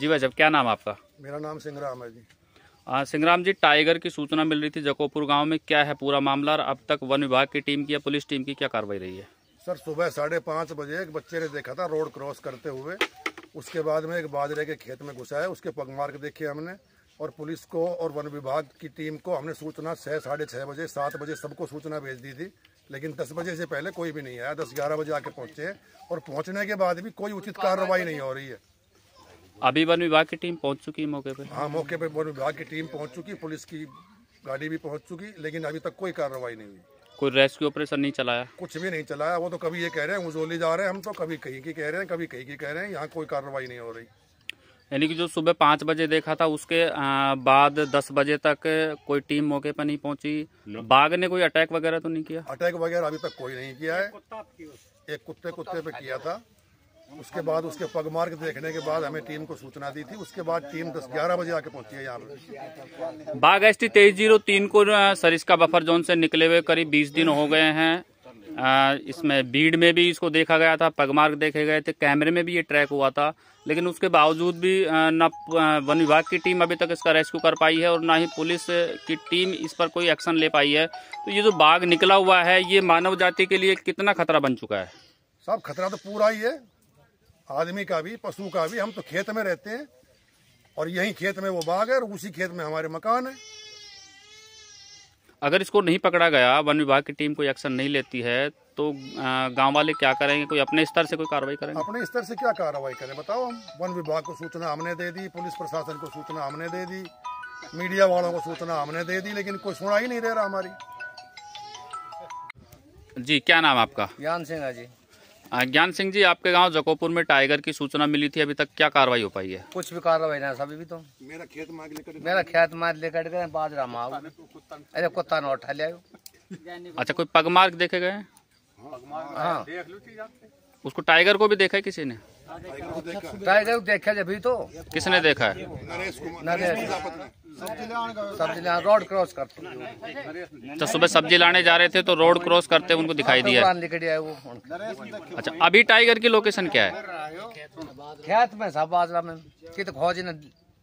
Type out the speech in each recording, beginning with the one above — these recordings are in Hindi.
जी भाई साहब क्या नाम आपका मेरा नाम सिंगराम है जी हाँ सिंगराम जी टाइगर की सूचना मिल रही थी जकोपुर गांव में क्या है पूरा मामला और अब तक वन विभाग की टीम की या पुलिस टीम की क्या कार्रवाई रही है सर सुबह साढ़े पाँच बजे एक बच्चे ने देखा था रोड क्रॉस करते हुए उसके बाद में एक बाजरे के खेत में घुसा है उसके पग मार्ग देखे हमने और पुलिस को और वन विभाग की टीम को हमने सूचना छः साढ़े छः बजे सात बजे सबको सूचना भेज दी थी लेकिन दस बजे से पहले कोई भी नहीं आया दस ग्यारह बजे आके पहुंचे और पहुँचने के बाद भी कोई उचित कार्रवाई नहीं हो रही है अभी वन विभाग की टीम पहुंच चुकी है मौके पर हाँ मौके पर वन विभाग की टीम पहुंच चुकी पुलिस की गाड़ी भी पहुंच चुकी लेकिन अभी तक कोई कार्रवाई नहीं हुई कोई रेस्क्यू ऑपरेशन नहीं चलाया कुछ भी नहीं चलाया वो तो कभी ये कह रहे हैं उजोली जा रहे हैं हम तो कभी कहीं की कह रहे हैं कभी कहीं की कह रहे हैं यहाँ कोई कार्रवाई नहीं हो रही यानी कि जो सुबह पाँच बजे देखा था उसके बाद दस बजे तक कोई टीम मौके पर नहीं पहुंची बाघ ने कोई अटैक वगैरह तो नहीं किया अटैक वगैरह अभी तक कोई नहीं किया है एक कुत्ते कुत्ते पे किया था उसके बाद उसके पगमार्ग देखने के बाद हमें टीम को सूचना दी थी उसके बाद टीम दस ग्यारह बजे आके पहुंची है यहाँ पर बाघ एस टी तेईस जीरो तीन को सरिस्का बफर जोन से निकले हुए करीब बीस दिन हो गए हैं इसमें भीड़ में भी इसको देखा गया था पगमार्ग देखे गए थे कैमरे में भी ये ट्रैक हुआ था लेकिन उसके बावजूद भी न वन विभाग की टीम अभी तक इसका रेस्क्यू कर पाई है और ना ही पुलिस की टीम इस पर कोई एक्शन ले पाई है तो ये जो बाघ निकला हुआ है ये मानव जाति के लिए कितना खतरा बन चुका है साहब खतरा तो पूरा ही है आदमी का भी पशु का भी हम तो खेत में रहते हैं और यही खेत में वो बाग है और उसी खेत में हमारे मकान है अगर इसको नहीं पकड़ा गया वन विभाग की टीम कोई एक्शन नहीं लेती है तो गांव वाले क्या करेंगे कोई अपने स्तर से कोई कार्रवाई करेंगे अपने स्तर से क्या कार्रवाई करें बताओ हम वन विभाग को सूचना हमने दे दी पुलिस प्रशासन को सूचना हमने दे दी मीडिया वालों को सूचना हमने दे दी लेकिन कोई सुना ही नहीं दे रहा हमारी जी क्या नाम आपका ज्ञान सिंह जी ज्ञान सिंह जी आपके गांव जकोपुर में टाइगर की सूचना मिली थी अभी तक क्या कार्रवाई हो पाई है कुछ भी कार्रवाई ना सभी भी तो मेरा खेत मार लेकर गए बाजरा माओ तो अरे कुत्ता न उठा लिया अच्छा कोई पगमार्ग देखे गए हाँ, हाँ। उसको टाइगर को भी देखा है किसी ने देखा देखा जब भी तो किसने देखा है नरेश सब्जी लाने रोड क्रॉस करते तो सुबह सब्जी लाने जा रहे थे तो रोड क्रॉस करते उनको दिखाई तो दिया अच्छा अभी टाइगर की लोकेशन क्या है खेत में सब बाजरा में कित खोज ने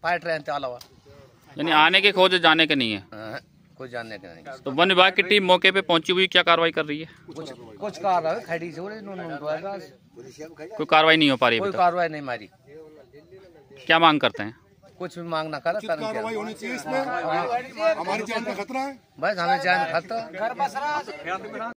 फाइट रहे अलावा यानी आने के खोज जाने के नहीं है हाँ, कुछ जानने के नहीं तो वन विभाग की टीम मौके पे पहुंची हुई क्या कार्रवाई कर रही है कुछ कुछ कार्रवाई खड़ी से कोई कार्रवाई नहीं हो पा रही कोई कार्रवाई नहीं मारी क्या मांग करते हैं कुछ भी मांगना कर कार्रवाई होनी चाहिए इसमें हाँ। हमारी जान का खतरा है बस हमें जान खतरा